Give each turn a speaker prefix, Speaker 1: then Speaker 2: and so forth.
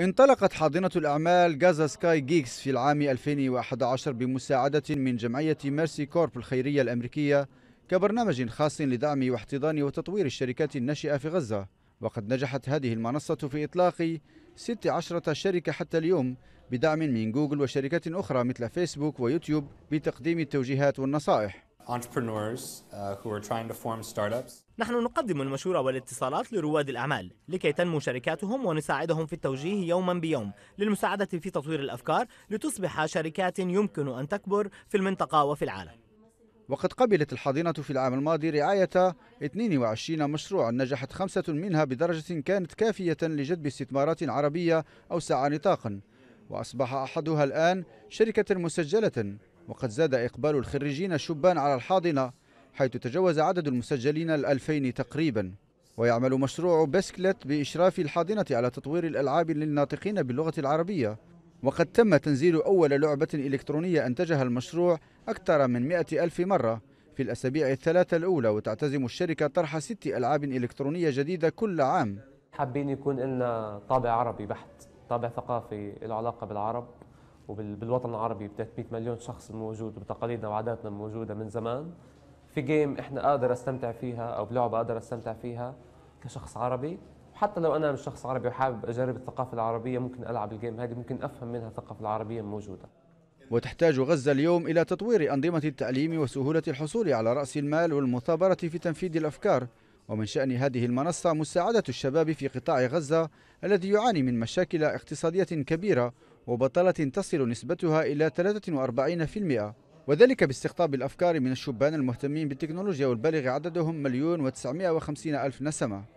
Speaker 1: انطلقت حاضنة الأعمال جازا سكاي جيكس في العام 2011 بمساعدة من جمعية ميرسي كورب الخيرية الأمريكية كبرنامج خاص لدعم واحتضان وتطوير الشركات الناشئة في غزة وقد نجحت هذه المنصة في إطلاق 16 شركة حتى اليوم بدعم من جوجل وشركات أخرى مثل فيسبوك ويوتيوب بتقديم التوجيهات والنصائح entrepreneurs uh, who are trying to form startups.
Speaker 2: نحن نقدم المشورة والاتصالات لرواد الأعمال لكي تنمو شركاتهم ونساعدهم في التوجيه يوما بيوم للمساعدة في تطوير الأفكار لتصبح شركات يمكن أن تكبر في المنطقة وفي العالم
Speaker 1: وقد قبلت الحاضنة في العام الماضي رعاية 22 مشروع نجحت خمسة منها بدرجة كانت كافية لجذب استثمارات عربية أوسع نطاقا وأصبح أحدها الآن شركة مسجلة وقد زاد إقبال الخريجين الشبان على الحاضنة حيث تجاوز عدد المسجلين الألفين تقريبا ويعمل مشروع بسكلت بإشراف الحاضنة على تطوير الألعاب للناطقين باللغة العربية وقد تم تنزيل أول لعبة إلكترونية أنتجها المشروع أكثر من مئة ألف مرة في الأسابيع الثلاثة الأولى وتعتزم الشركة طرح ست ألعاب إلكترونية جديدة كل عام حابين يكون لنا طابع عربي بحت طابع ثقافي له علاقة بالعرب وبالوطن العربي
Speaker 3: ب 300 مليون شخص موجود وبتقاليدنا وعاداتنا موجوده من زمان في جيم احنا قادر استمتع فيها او بلعبه قادر استمتع فيها كشخص عربي وحتى لو انا مش شخص عربي وحابب اجرب الثقافه العربيه ممكن العب الجيم هذه ممكن افهم منها الثقافه العربيه الموجوده
Speaker 1: وتحتاج غزة اليوم إلى تطوير أنظمة التعليم وسهولة الحصول على رأس المال والمثابرة في تنفيذ الأفكار ومن شأن هذه المنصة مساعدة الشباب في قطاع غزة الذي يعاني من مشاكل اقتصادية كبيرة وبطالة تصل نسبتها إلى 43% وذلك باستقطاب الأفكار من الشبان المهتمين بالتكنولوجيا والبالغ عددهم مليون وتسعمائة وخمسين ألف نسمة